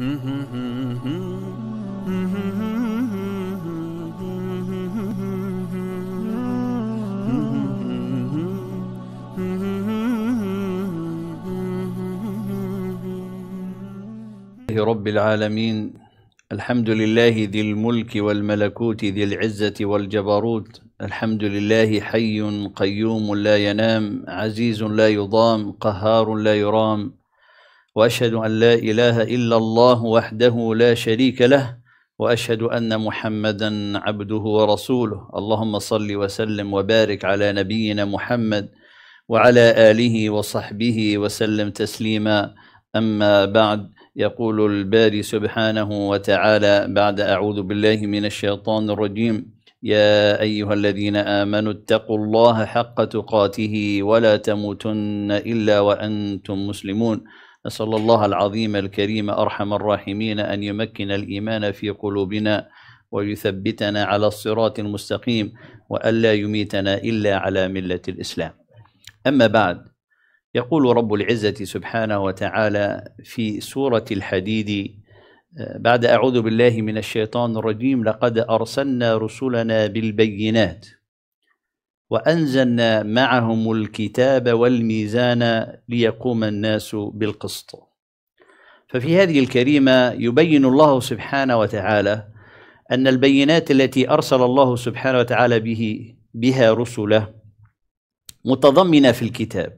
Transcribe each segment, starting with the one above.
رب العالمين الحمد لله ذي الملك والملكوت ذي العزة والجبروت الحمد لله حي قيوم لا ينام عزيز لا يضام قهار لا يرام واشهد ان لا اله الا الله وحده لا شريك له واشهد ان محمدا عبده ورسوله اللهم صل وسلم وبارك على نبينا محمد وعلى اله وصحبه وسلم تسليما اما بعد يقول الباري سبحانه وتعالى بعد اعوذ بالله من الشيطان الرجيم يا ايها الذين امنوا اتقوا الله حق تقاته ولا تموتن الا وانتم مسلمون نسأل الله العظيم الكريم أرحم الراحمين أن يمكن الإيمان في قلوبنا ويثبتنا على الصراط المستقيم وألا يميتنا إلا على ملة الإسلام أما بعد يقول رب العزة سبحانه وتعالى في سورة الحديد بعد أعوذ بالله من الشيطان الرجيم لقد أرسلنا رسلنا بالبينات وأنزلنا معهم الكتاب والميزان ليقوم الناس بالقسط ففي هذه الكريمة يبين الله سبحانه وتعالى أن البينات التي أرسل الله سبحانه وتعالى به بها رسله متضمنة في الكتاب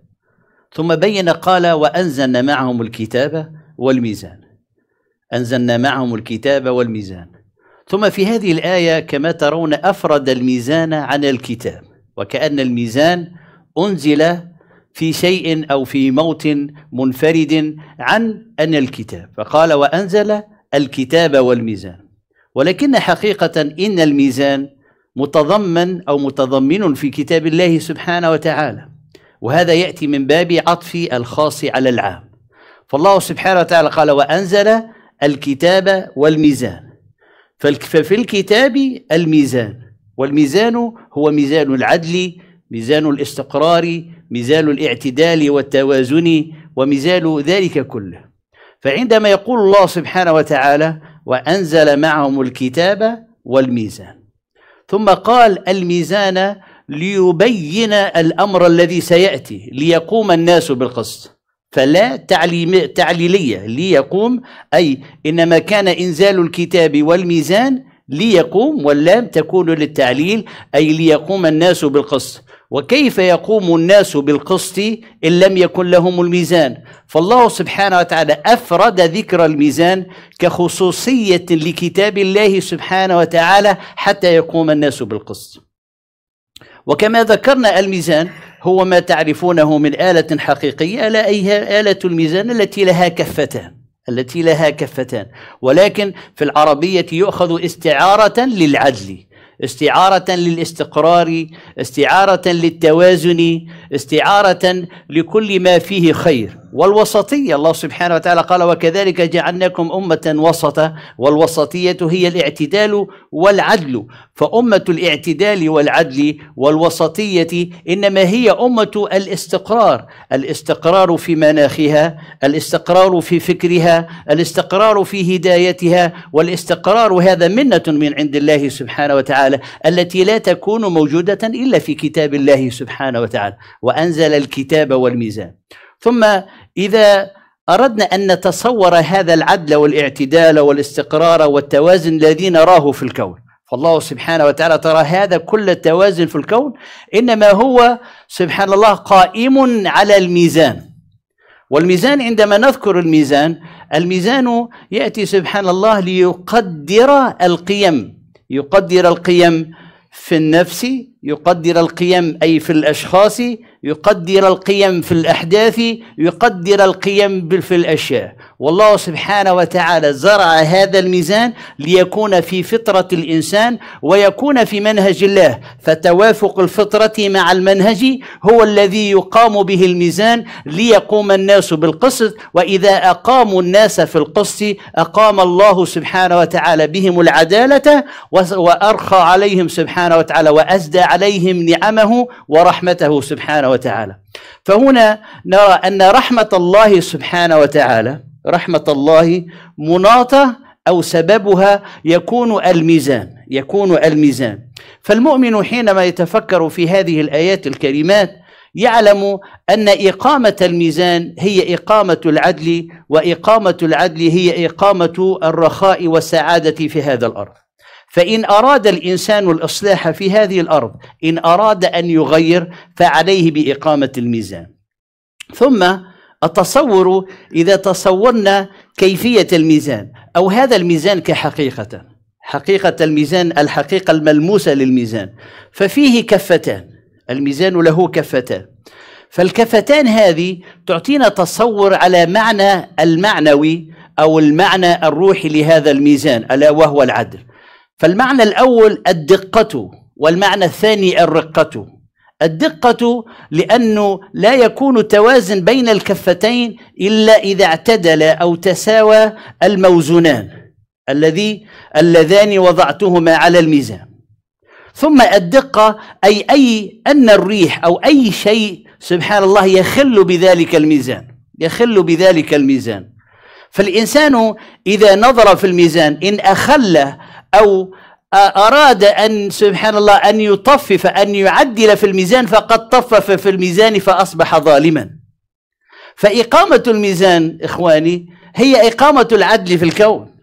ثم بين قال وأنزلنا معهم الكتاب والميزان أنزلنا معهم الكتاب والميزان ثم في هذه الآية كما ترون أفرد الميزان عن الكتاب وكأن الميزان أنزل في شيء أو في موت منفرد عن أن الكتاب فقال وأنزل الكتاب والميزان ولكن حقيقة إن الميزان متضمن أو متضمن في كتاب الله سبحانه وتعالى وهذا يأتي من باب عطف الخاص على العام فالله سبحانه وتعالى قال وأنزل الكتاب والميزان ففي الكتاب الميزان والميزان هو ميزان العدل ميزان الاستقرار ميزان الاعتدال والتوازن وميزان ذلك كله فعندما يقول الله سبحانه وتعالى وأنزل معهم الكتاب والميزان ثم قال الميزان ليبين الأمر الذي سيأتي ليقوم الناس بالقسط فلا تعليم تعليلية ليقوم أي إنما كان إنزال الكتاب والميزان ليقوم واللام تكون للتعليل أي ليقوم الناس بالقسط وكيف يقوم الناس بالقسط إن لم يكن لهم الميزان فالله سبحانه وتعالى أفرد ذكر الميزان كخصوصية لكتاب الله سبحانه وتعالى حتى يقوم الناس بالقسط وكما ذكرنا الميزان هو ما تعرفونه من آلة حقيقية لا أي آلة الميزان التي لها كفتان التي لها كفتان ولكن في العربية يؤخذ استعارة للعدل استعارة للاستقرار استعارة للتوازن استعارة لكل ما فيه خير والوسطية الله سبحانه وتعالى قال وكذلك جعلناكم أمة وسطة والوسطية هي الاعتدال والعدل فأمة الاعتدال والعدل والوسطية إنما هي أمة الاستقرار الاستقرار في مناخها الاستقرار في فكرها الاستقرار في هدايتها والاستقرار هذا منة من عند الله سبحانه وتعالى التي لا تكون موجودة إلا في كتاب الله سبحانه وتعالى وأنزل الكتاب والميزان ثم إذا أردنا أن نتصور هذا العدل والاعتدال والاستقرار والتوازن الذي نراه في الكون فالله سبحانه وتعالى ترى هذا كل التوازن في الكون إنما هو سبحان الله قائم على الميزان والميزان عندما نذكر الميزان الميزان يأتي سبحان الله ليقدر القيم يقدر القيم في النفس يقدر القيم أي في الأشخاص يقدر القيم في الأحداث يقدر القيم في الأشياء والله سبحانه وتعالى زرع هذا الميزان ليكون في فطرة الإنسان ويكون في منهج الله فتوافق الفطرة مع المنهج هو الذي يقام به الميزان ليقوم الناس بالقسط وإذا أقاموا الناس في القسط أقام الله سبحانه وتعالى بهم العدالة وأرخى عليهم سبحانه وتعالى وأزدى عليهم نعمه ورحمته سبحانه وتعالى فهنا نرى أن رحمة الله سبحانه وتعالى رحمة الله مناطة أو سببها يكون الميزان يكون الميزان فالمؤمن حينما يتفكر في هذه الآيات الكريمات يعلم أن إقامة الميزان هي إقامة العدل وإقامة العدل هي إقامة الرخاء والسعادة في هذا الأرض فإن أراد الإنسان الإصلاح في هذه الأرض إن أراد أن يغير فعليه بإقامة الميزان ثم التصور إذا تصورنا كيفية الميزان أو هذا الميزان كحقيقة حقيقة الميزان الحقيقة الملموسة للميزان ففيه كفتان الميزان له كفتان فالكفتان هذه تعطينا تصور على معنى المعنوي أو المعنى الروحي لهذا الميزان ألا وهو العدل فالمعنى الأول الدقة والمعنى الثاني الرقة الدقة لأنه لا يكون توازن بين الكفتين إلا إذا اعتدل أو تساوى الموزنان الذي اللذان وضعتهما على الميزان ثم الدقة أي أي أن الريح أو أي شيء سبحان الله يخل بذلك الميزان يخل بذلك الميزان فالإنسان إذا نظر في الميزان إن أخل أو أراد أن سبحان الله أن يطفف أن يعدل في الميزان فقد طفف في الميزان فأصبح ظالما فإقامة الميزان إخواني هي إقامة العدل في الكون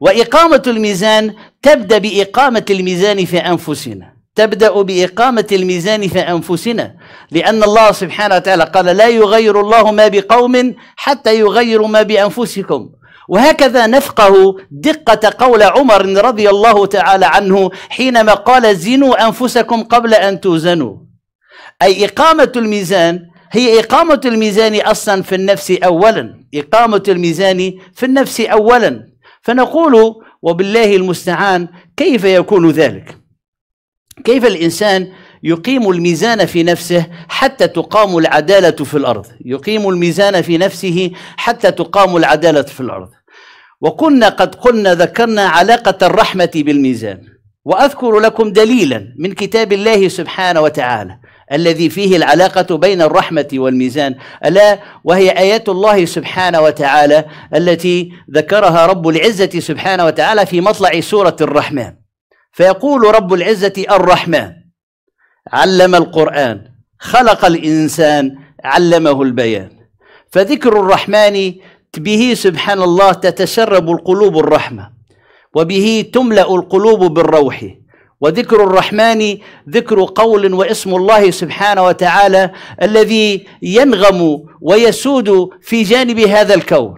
وإقامة الميزان تبدأ بإقامة الميزان في أنفسنا تبدأ بإقامة الميزان في أنفسنا لأن الله سبحانه وتعالى قال لا يغير الله ما بقوم حتى يغيروا ما بأنفسكم وهكذا نفقه دقة قول عمر رضي الله تعالى عنه حينما قال زنوا أنفسكم قبل أن توزنوا أي إقامة الميزان هي إقامة الميزان أصلا في النفس أولا إقامة الميزان في النفس أولا فنقول وبالله المستعان كيف يكون ذلك كيف الإنسان يقيم الميزان في نفسه حتى تقام العدالة في الأرض يقيم الميزان في نفسه حتى تقام العدالة في الأرض وكنا قد قلنا ذكرنا علاقة الرحمة بالميزان وأذكر لكم دليلا من كتاب الله سبحانه وتعالى الذي فيه العلاقة بين الرحمة والميزان ألا وهي آيات الله سبحانه وتعالى التي ذكرها رب العزة سبحانه وتعالى في مطلع سورة الرحمن فيقول رب العزة الرحمن علم القرآن خلق الإنسان علمه البيان فذكر الرحمن به سبحان الله تتسرب القلوب الرحمة وبه تملأ القلوب بالروح وذكر الرحمن ذكر قول واسم الله سبحانه وتعالى الذي ينغم ويسود في جانب هذا الكون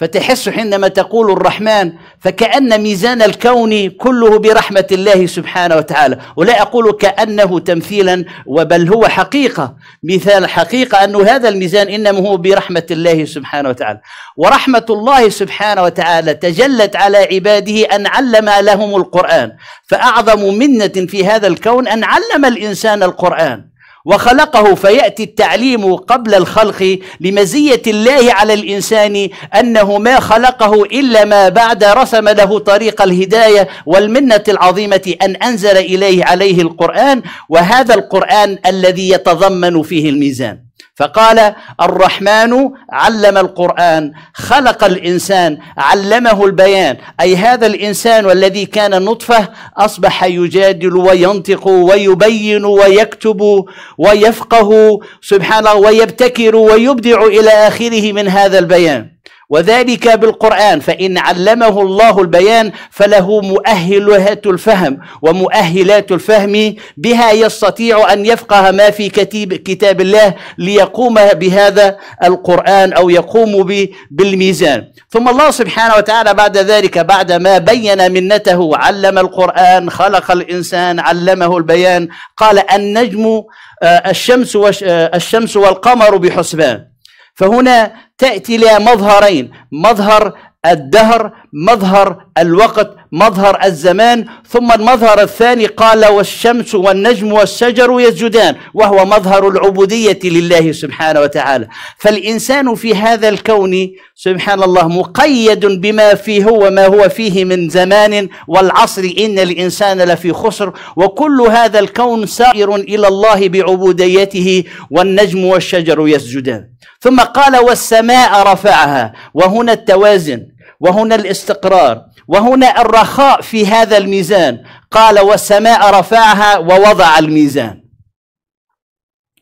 فتحس حينما تقول الرحمن فكأن ميزان الكون كله برحمة الله سبحانه وتعالى ولا أقول كأنه تمثيلا وبل هو حقيقة مثال حقيقة أن هذا الميزان إنما هو برحمة الله سبحانه وتعالى ورحمة الله سبحانه وتعالى تجلت على عباده أن علم لهم القرآن فأعظم منة في هذا الكون أن علم الإنسان القرآن وخلقه فياتي التعليم قبل الخلق لمزيه الله على الانسان انه ما خلقه الا ما بعد رسم له طريق الهدايه والمنه العظيمه ان انزل اليه عليه القران وهذا القران الذي يتضمن فيه الميزان فقال الرحمن علم القرآن خلق الإنسان علمه البيان أي هذا الإنسان والذي كان نطفة أصبح يجادل وينطق ويبين ويكتب ويفقه سبحان الله ويبتكر ويبدع إلى آخره من هذا البيان وذلك بالقرآن فإن علمه الله البيان فله مؤهلات الفهم ومؤهلات الفهم بها يستطيع أن يفقه ما في كتاب, كتاب الله ليقوم بهذا القرآن أو يقوم بالميزان ثم الله سبحانه وتعالى بعد ذلك بعد ما بين منته علم القرآن خلق الإنسان علمه البيان قال النجم آه، الشمس آه، الشمس والقمر بحسبان فهنا تأتي لها مظهرين مظهر الدهر مظهر الوقت مظهر الزمان ثم المظهر الثاني قال والشمس والنجم والشجر يسجدان وهو مظهر العبودية لله سبحانه وتعالى فالإنسان في هذا الكون سبحان الله مقيد بما فيه وما هو فيه من زمان والعصر إن الإنسان لفي خسر وكل هذا الكون سائر إلى الله بعبوديته والنجم والشجر يسجدان ثم قال والسماء رفعها وهنا التوازن وهنا الاستقرار وهنا الرخاء في هذا الميزان قال والسماء رفعها ووضع الميزان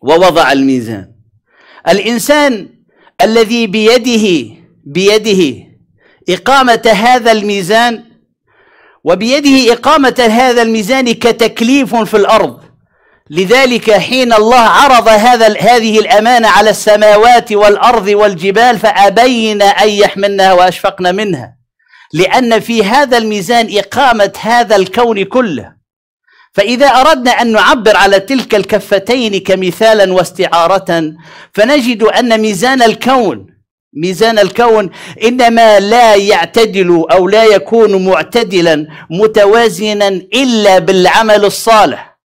ووضع الميزان الانسان الذي بيده بيده اقامه هذا الميزان وبيده اقامه هذا الميزان كتكليف في الارض لذلك حين الله عرض هذا هذه الامانه على السماوات والارض والجبال فابين ان يحملنها واشفقن منها لأن في هذا الميزان إقامة هذا الكون كله فإذا أردنا أن نعبر على تلك الكفتين كمثالا واستعارة فنجد أن ميزان الكون ميزان الكون إنما لا يعتدل أو لا يكون معتدلا متوازنا إلا بالعمل الصالح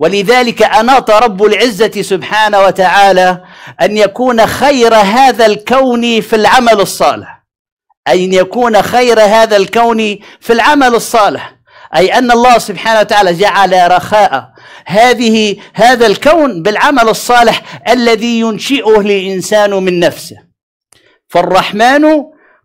ولذلك أناط رب العزة سبحانه وتعالى أن يكون خير هذا الكون في العمل الصالح أن يكون خير هذا الكون في العمل الصالح أي أن الله سبحانه وتعالى جعل رخاء هذه هذا الكون بالعمل الصالح الذي ينشئه الإنسان من نفسه فالرحمن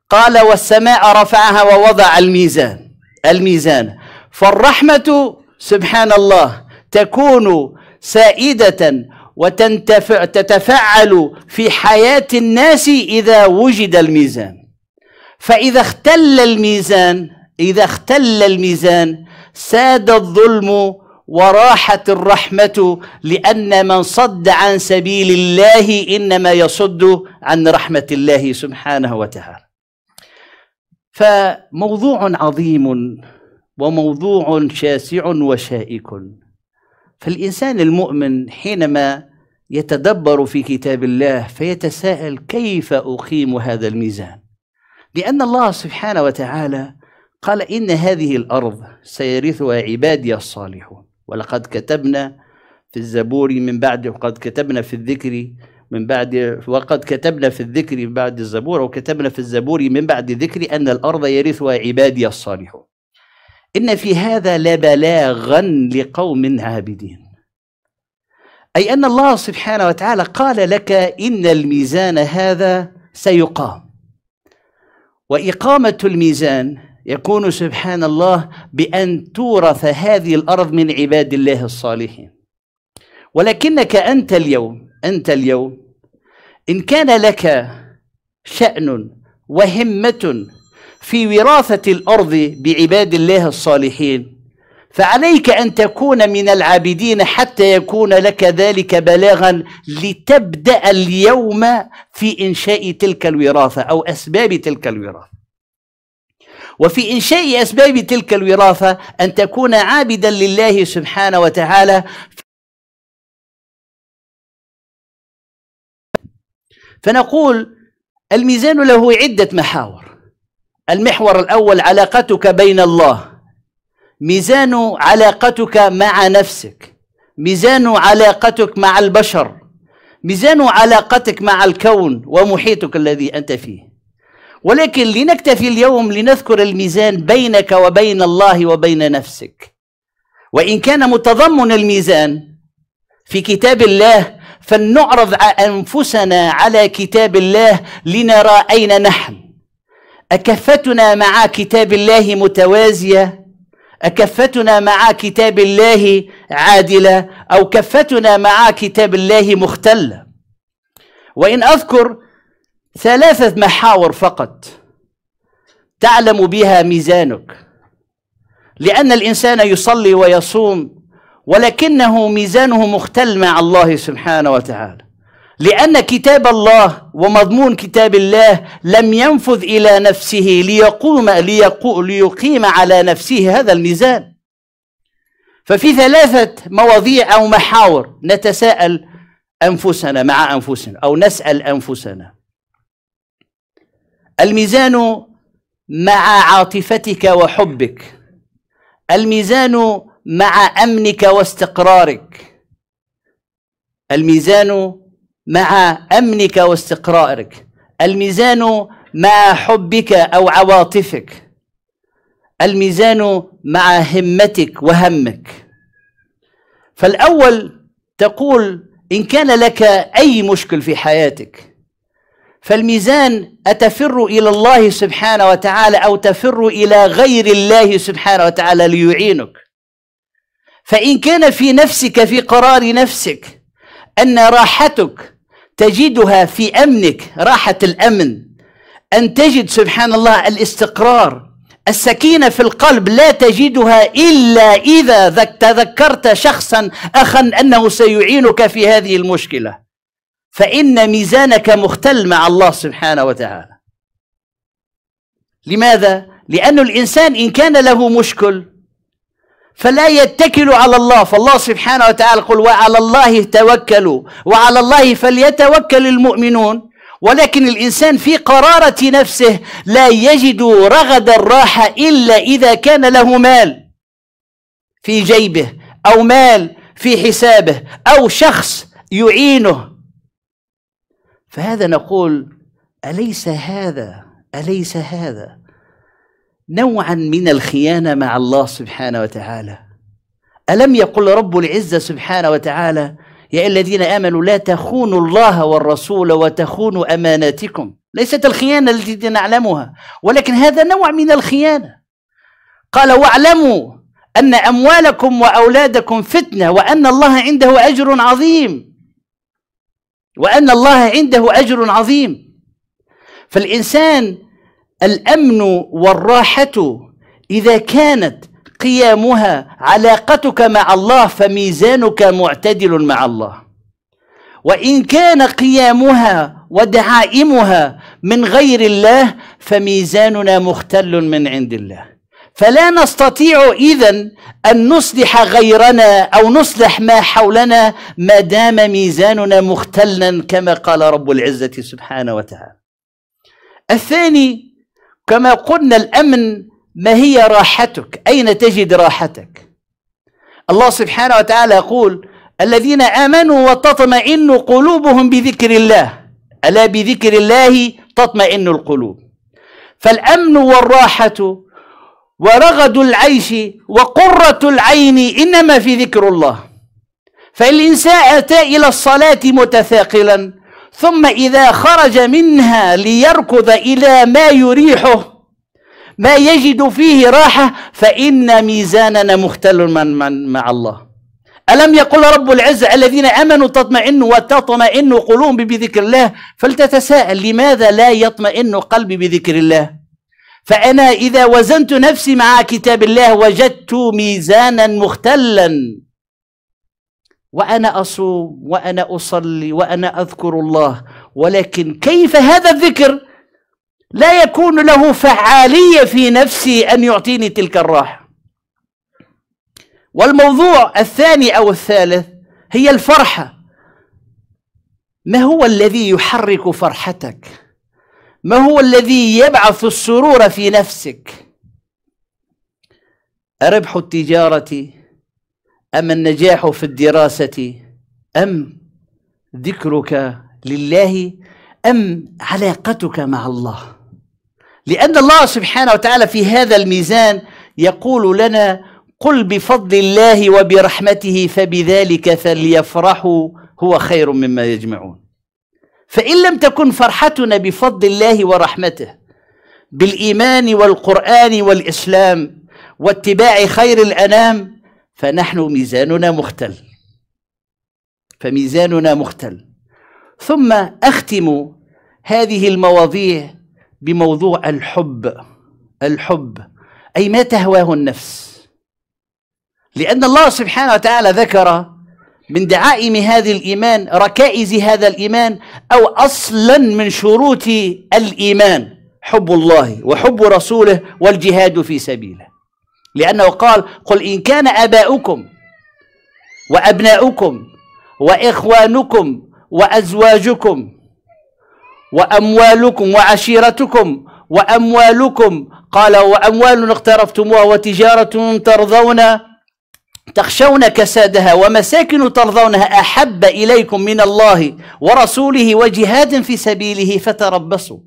قال والسماء رفعها ووضع الميزان الميزان فالرحمة سبحان الله تكون سائدة وتنتفع تتفعل في حياة الناس إذا وجد الميزان فإذا اختل الميزان إذا اختل الميزان ساد الظلم وراحت الرحمة لأن من صد عن سبيل الله إنما يصد عن رحمة الله سبحانه وتعالى فموضوع عظيم وموضوع شاسع وشائك فالإنسان المؤمن حينما يتدبر في كتاب الله فيتساءل كيف أقيم هذا الميزان لأن الله سبحانه وتعالى قال إن هذه الأرض سيرثها عبادي الصالحون ولقد كتبنا في الزبور من بعد وقد كتبنا في الذكر من بعد وقد كتبنا في الذكر من بعد الزبور وكتبنا في الزبور من بعد الذكر أن الأرض يرثها عبادي الصالحون إن في هذا لبلاغا لقوم عابدين أي أن الله سبحانه وتعالى قال لك إن الميزان هذا سيقام واقامه الميزان يكون سبحان الله بان تورث هذه الارض من عباد الله الصالحين ولكنك انت اليوم انت اليوم ان كان لك شان وهمه في وراثه الارض بعباد الله الصالحين فعليك ان تكون من العابدين حتى يكون لك ذلك بلاغا لتبدا اليوم في انشاء تلك الوراثه او اسباب تلك الوراثه وفي انشاء اسباب تلك الوراثه ان تكون عابدا لله سبحانه وتعالى فنقول الميزان له عده محاور المحور الاول علاقتك بين الله ميزان علاقتك مع نفسك ميزان علاقتك مع البشر ميزان علاقتك مع الكون ومحيطك الذي انت فيه ولكن لنكتفي اليوم لنذكر الميزان بينك وبين الله وبين نفسك وان كان متضمن الميزان في كتاب الله فلنعرض انفسنا على كتاب الله لنرى اين نحن اكفتنا مع كتاب الله متوازيه أكفتنا مع كتاب الله عادلة أو كفتنا مع كتاب الله مختلة وإن أذكر ثلاثة محاور فقط تعلم بها ميزانك لأن الإنسان يصلي ويصوم ولكنه ميزانه مختل مع الله سبحانه وتعالى لأن كتاب الله ومضمون كتاب الله لم ينفذ إلى نفسه ليقوم ليقو ليقيم على نفسه هذا الميزان ففي ثلاثة مواضيع أو محاور نتساءل أنفسنا مع أنفسنا أو نسأل أنفسنا الميزان مع عاطفتك وحبك الميزان مع أمنك واستقرارك الميزان مع امنك واستقرارك الميزان مع حبك او عواطفك الميزان مع همتك وهمك فالاول تقول ان كان لك اي مشكل في حياتك فالميزان اتفر الى الله سبحانه وتعالى او تفر الى غير الله سبحانه وتعالى ليعينك فان كان في نفسك في قرار نفسك ان راحتك تجدها في امنك راحه الامن ان تجد سبحان الله الاستقرار السكينه في القلب لا تجدها الا اذا تذكرت شخصا اخا انه سيعينك في هذه المشكله فان ميزانك مختل مع الله سبحانه وتعالى لماذا لان الانسان ان كان له مشكل فلا يتكل على الله فالله سبحانه وتعالى قل وعلى الله توكلوا وعلى الله فليتوكل المؤمنون ولكن الإنسان في قرارة نفسه لا يجد رغد الراحة إلا إذا كان له مال في جيبه أو مال في حسابه أو شخص يعينه فهذا نقول أليس هذا أليس هذا نوعا من الخيانه مع الله سبحانه وتعالى الم يقل رب العزه سبحانه وتعالى يا الذين امنوا لا تخونوا الله والرسول وتخونوا اماناتكم ليست الخيانه التي نعلمها ولكن هذا نوع من الخيانه قال واعلموا ان اموالكم واولادكم فتنه وان الله عنده اجر عظيم وان الله عنده اجر عظيم فالانسان الامن والراحه اذا كانت قيامها علاقتك مع الله فميزانك معتدل مع الله وان كان قيامها ودعائمها من غير الله فميزاننا مختل من عند الله فلا نستطيع اذا ان نصلح غيرنا او نصلح ما حولنا ما دام ميزاننا مختلا كما قال رب العزه سبحانه وتعالى الثاني كما قلنا الأمن ما هي راحتك أين تجد راحتك الله سبحانه وتعالى يقول الذين آمنوا وتطمئن قلوبهم بذكر الله ألا بذكر الله تطمئن القلوب فالأمن والراحة ورغد العيش وقرة العين إنما في ذكر الله فالإنسان أتى إلى الصلاة متثاقلا ثم إذا خرج منها ليركض إلى ما يريحه ما يجد فيه راحة فإن ميزاننا مختل من من مع الله ألم يقل رب العزة الذين أمنوا تطمئن وتطمئن قلوب بذكر الله فلتتساءل لماذا لا يطمئن قلبي بذكر الله فأنا إذا وزنت نفسي مع كتاب الله وجدت ميزانا مختلا وانا اصوم وانا اصلي وانا اذكر الله ولكن كيف هذا الذكر لا يكون له فعاليه في نفسي ان يعطيني تلك الراحه والموضوع الثاني او الثالث هي الفرحه ما هو الذي يحرك فرحتك ما هو الذي يبعث السرور في نفسك ربح التجاره أم النجاح في الدراسة أم ذكرك لله أم علاقتك مع الله لأن الله سبحانه وتعالى في هذا الميزان يقول لنا قل بفضل الله وبرحمته فبذلك فليفرحوا هو خير مما يجمعون فإن لم تكن فرحتنا بفضل الله ورحمته بالإيمان والقرآن والإسلام واتباع خير الأنام فنحن ميزاننا مختل فميزاننا مختل ثم اختم هذه المواضيع بموضوع الحب الحب اي ما تهواه النفس لان الله سبحانه وتعالى ذكر من دعائم هذا الايمان ركائز هذا الايمان او اصلا من شروط الايمان حب الله وحب رسوله والجهاد في سبيله لأنه قال قل إن كان آباؤكم وأبناؤكم وإخوانكم وأزواجكم وأموالكم وعشيرتكم وأموالكم قال وأموال اقترفتموها وتجارة ترضون تخشون كسادها ومساكن ترضونها أحب إليكم من الله ورسوله وجهاد في سبيله فتربصوا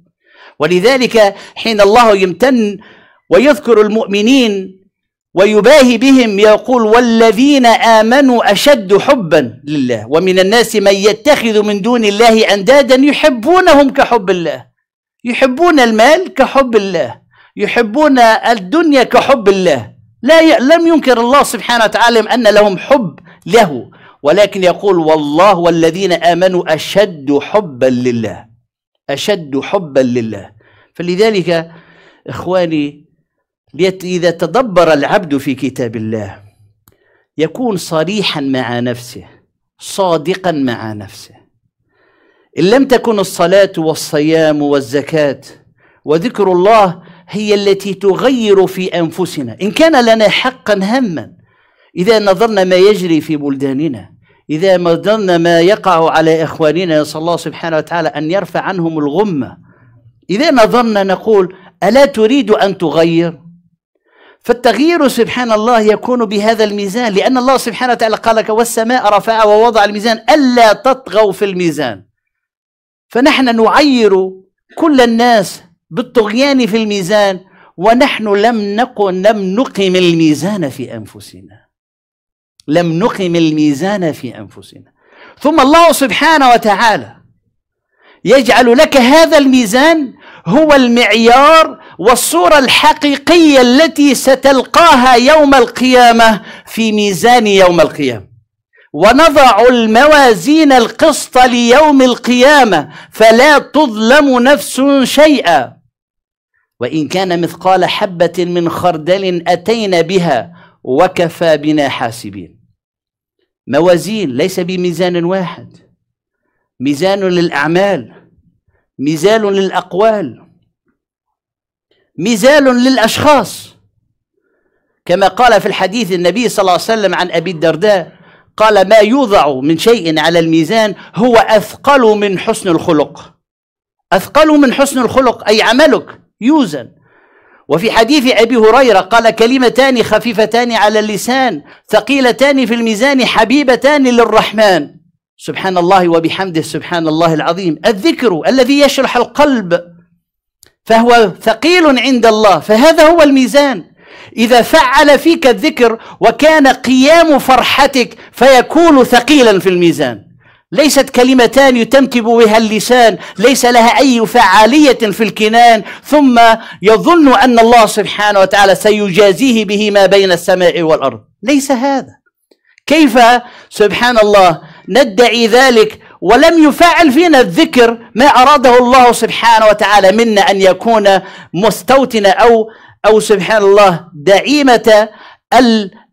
ولذلك حين الله يمتن ويذكر المؤمنين ويباهي بهم يقول والذين آمنوا أشد حبا لله ومن الناس من يتخذ من دون الله أندادا يحبونهم كحب الله يحبون المال كحب الله يحبون الدنيا كحب الله لا لم ينكر الله سبحانه وتعالى أن لهم حب له ولكن يقول والله والذين آمنوا أشد حبا لله أشد حبا لله فلذلك إخواني إذا تدبر العبد في كتاب الله يكون صريحا مع نفسه صادقا مع نفسه إن لم تكن الصلاة والصيام والزكاة وذكر الله هي التي تغير في أنفسنا إن كان لنا حقا هما إذا نظرنا ما يجري في بلداننا إذا نظرنا ما يقع على إخواننا نسأل الله سبحانه وتعالى أن يرفع عنهم الغمة إذا نظرنا نقول ألا تريد أن تغير فالتغيير سبحان الله يكون بهذا الميزان لأن الله سبحانه وتعالى قال والسماء رفع ووضع الميزان ألا تطغوا في الميزان فنحن نعير كل الناس بالطغيان في الميزان ونحن لم نقم لم نقم الميزان في أنفسنا لم نقم الميزان في أنفسنا ثم الله سبحانه وتعالى يجعل لك هذا الميزان هو المعيار والصورة الحقيقية التي ستلقاها يوم القيامة في ميزان يوم القيامة ونضع الموازين القسط ليوم القيامة فلا تظلم نفس شيئا وإن كان مثقال حبة من خردل أتينا بها وكفى بنا حاسبين موازين ليس بميزان واحد ميزان للأعمال ميزان للأقوال مزال للأشخاص كما قال في الحديث النبي صلى الله عليه وسلم عن أبي الدرداء قال ما يوضع من شيء على الميزان هو أثقل من حسن الخلق أثقل من حسن الخلق أي عملك يوزن وفي حديث أبي هريرة قال كلمتان خفيفتان على اللسان ثقيلتان في الميزان حبيبتان للرحمن سبحان الله وبحمده سبحان الله العظيم الذكر الذي يشرح القلب فهو ثقيل عند الله فهذا هو الميزان إذا فعل فيك الذكر وكان قيام فرحتك فيكون ثقيلا في الميزان ليست كلمتان يتمتب بها اللسان ليس لها أي فعالية في الكنان ثم يظن أن الله سبحانه وتعالى سيجازيه به ما بين السماء والأرض ليس هذا كيف سبحان الله ندعي ذلك ولم يفعل فينا الذكر ما أراده الله سبحانه وتعالى منا أن يكون مستوتنا أو أو سبحان الله دعيمة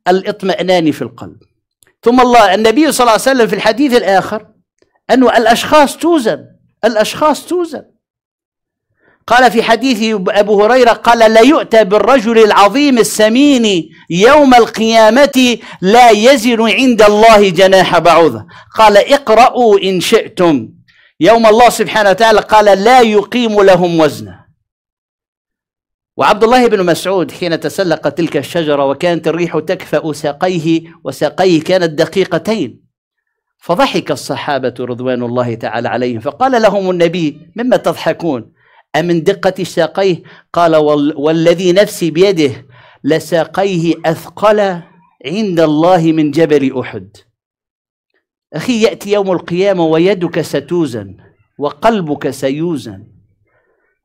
الاطمئنان في القلب ثم الله النبي صلى الله عليه وسلم في الحديث الآخر أن الأشخاص توزن الأشخاص توزن قال في حديث أبو هريرة قال لا يؤتى بالرجل العظيم السمين يوم القيامة لا يزن عند الله جناح بعوضة قال اقرأوا إن شئتم يوم الله سبحانه وتعالى قال لا يقيم لهم وزنا وعبد الله بن مسعود حين تسلق تلك الشجرة وكانت الريح تكفأ ساقيه وساقيه كانت دقيقتين فضحك الصحابة رضوان الله تعالى عليهم فقال لهم النبي مما تضحكون أمن دقة ساقيه قال والذي نفسي بيده لساقيه أثقل عند الله من جبل أحد أخي يأتي يوم القيامة ويدك ستوزن وقلبك سيوزن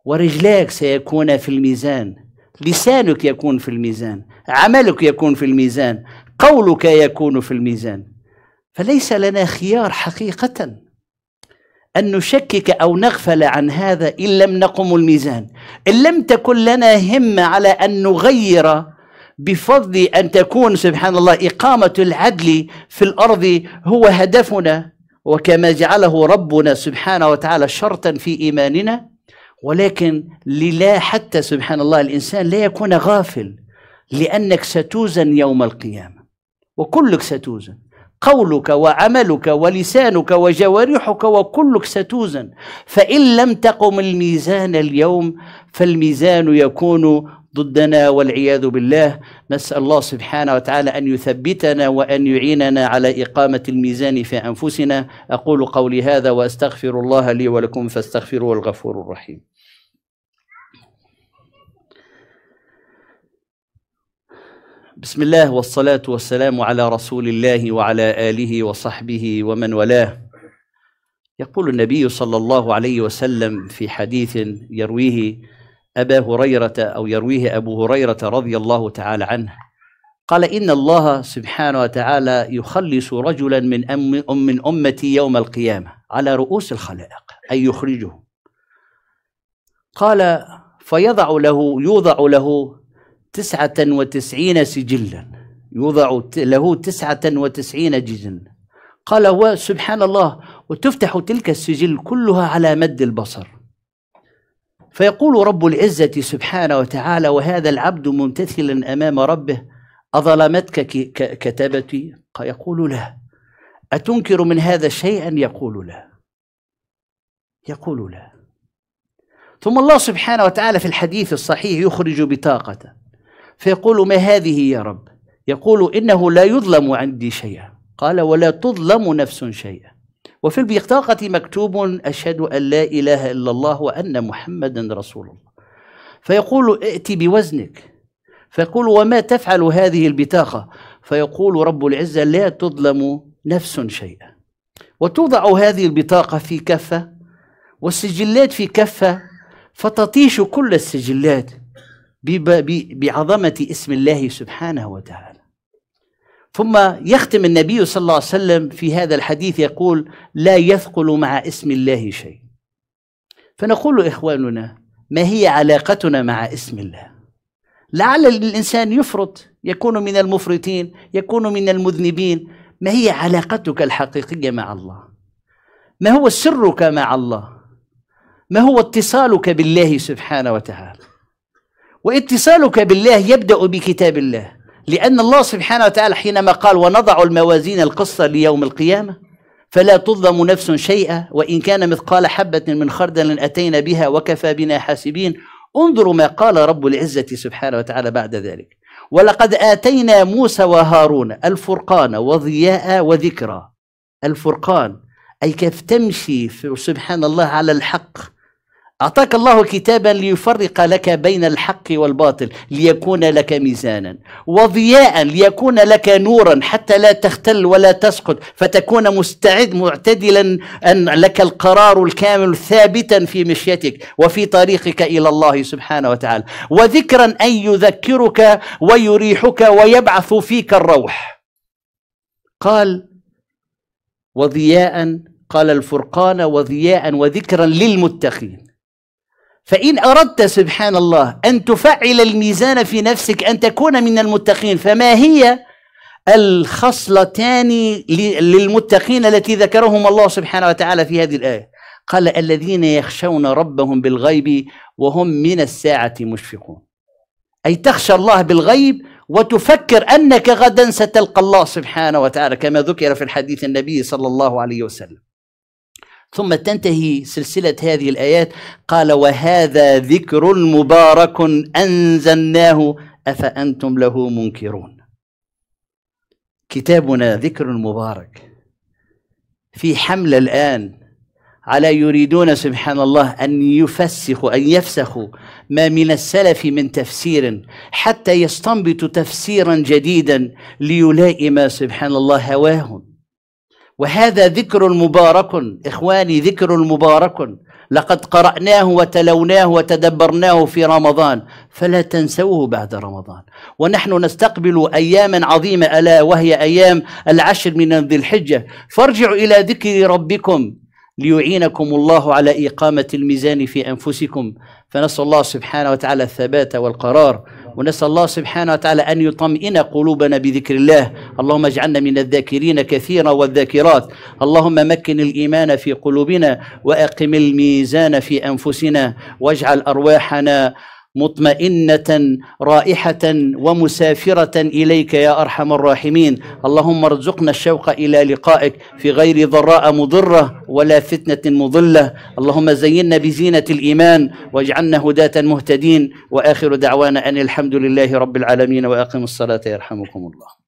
ورجلاك سيكون في الميزان لسانك يكون في الميزان عملك يكون في الميزان قولك يكون في الميزان فليس لنا خيار حقيقة أن نشكك أو نغفل عن هذا إن لم نقم الميزان إن لم تكن لنا همة على أن نغير بفضل أن تكون سبحان الله إقامة العدل في الأرض هو هدفنا وكما جعله ربنا سبحانه وتعالى شرطا في إيماننا ولكن للا حتى سبحان الله الإنسان لا يكون غافل لأنك ستوزن يوم القيامة وكلك ستوزن قولك وعملك ولسانك وجوارحك وكلك ستوزن فإن لم تقم الميزان اليوم فالميزان يكون ضدنا والعياذ بالله نسال الله سبحانه وتعالى ان يثبتنا وان يعيننا على اقامه الميزان في انفسنا اقول قولي هذا واستغفر الله لي ولكم فاستغفروه الغفور الرحيم بسم الله والصلاة والسلام على رسول الله وعلى آله وصحبه ومن والاه. يقول النبي صلى الله عليه وسلم في حديث يرويه أبا هريرة أو يرويه أبو هريرة رضي الله تعالى عنه قال إن الله سبحانه وتعالى يخلص رجلا من أم من أمتي يوم القيامة على رؤوس الخلائق أي يخرجه قال فيضع له يوضع له تسعة وتسعين سجلا يوضع له تسعة وتسعين جزن قال وسبحان الله وتفتح تلك السجل كلها على مد البصر فيقول رب العزة سبحانه وتعالى وهذا العبد ممتثلا أمام ربه أظلمتك كتبتي يقول له أتنكر من هذا شيئا يقول له يقول له ثم الله سبحانه وتعالى في الحديث الصحيح يخرج بطاقته فيقول ما هذه يا رب يقول إنه لا يظلم عندي شيئا قال ولا تظلم نفس شيئا وفي البطاقة مكتوب أشهد أن لا إله إلا الله وأن محمدا رسول الله فيقول ائت بوزنك فيقول وما تفعل هذه البطاقة فيقول رب العزة لا تظلم نفس شيئا وتوضع هذه البطاقة في كفة والسجلات في كفة فتطيش كل السجلات بعظمة اسم الله سبحانه وتعالى ثم يختم النبي صلى الله عليه وسلم في هذا الحديث يقول لا يثقل مع اسم الله شيء فنقول إخواننا ما هي علاقتنا مع اسم الله لعل الإنسان يفرط يكون من المفرطين يكون من المذنبين ما هي علاقتك الحقيقية مع الله ما هو سرك مع الله ما هو اتصالك بالله سبحانه وتعالى واتصالك بالله يبدأ بكتاب الله لأن الله سبحانه وتعالى حينما قال ونضع الموازين القصة ليوم القيامة فلا تظلم نفس شيئا وإن كان مثقال حبة من خردل أتينا بها وكفى بنا حاسبين انظروا ما قال رب العزة سبحانه وتعالى بعد ذلك ولقد آتينا موسى وهارون الفرقان وضياء وذكرى الفرقان أي كيف تمشي سبحان الله على الحق أعطاك الله كتابا ليفرق لك بين الحق والباطل ليكون لك ميزانا وضياء ليكون لك نورا حتى لا تختل ولا تسقط فتكون مستعد معتدلا أن لك القرار الكامل ثابتا في مشيتك وفي طريقك إلى الله سبحانه وتعالى وذكرا أن يذكرك ويريحك ويبعث فيك الروح قال وضياء قال الفرقان وضياء وذكرا للمتقين فإن أردت سبحان الله أن تفعل الميزان في نفسك أن تكون من المتقين فما هي الخصلتان للمتقين التي ذكرهم الله سبحانه وتعالى في هذه الآية قال الذين يخشون ربهم بالغيب وهم من الساعة مشفقون أي تخشى الله بالغيب وتفكر أنك غدا ستلقى الله سبحانه وتعالى كما ذكر في الحديث النبي صلى الله عليه وسلم ثم تنتهي سلسله هذه الايات قال وهذا ذكر مبارك انزلناه افانتم له منكرون كتابنا ذكر مبارك في حمله الان على يريدون سبحان الله ان يفسخوا ان يفسخوا ما من السلف من تفسير حتى يستنبطوا تفسيرا جديدا ليلائم سبحان الله هواهم وهذا ذكر مبارك إخواني ذكر مبارك لقد قرأناه وتلوناه وتدبرناه في رمضان فلا تنسوه بعد رمضان ونحن نستقبل أياما عظيمة ألا وهي أيام العشر من ذي الحجة فارجعوا إلى ذكر ربكم ليعينكم الله على إقامة الميزان في أنفسكم فنسأل الله سبحانه وتعالى الثبات والقرار ونسأل الله سبحانه وتعالى أن يطمئن قلوبنا بذكر الله اللهم اجعلنا من الذاكرين كثيرا والذاكرات اللهم مكن الإيمان في قلوبنا وأقم الميزان في أنفسنا واجعل أرواحنا مطمئنه رائحه ومسافره اليك يا ارحم الراحمين اللهم ارزقنا الشوق الى لقائك في غير ضراء مضره ولا فتنه مضله اللهم زينا بزينه الايمان واجعلنا هداه مهتدين واخر دعوانا ان الحمد لله رب العالمين واقم الصلاه يرحمكم الله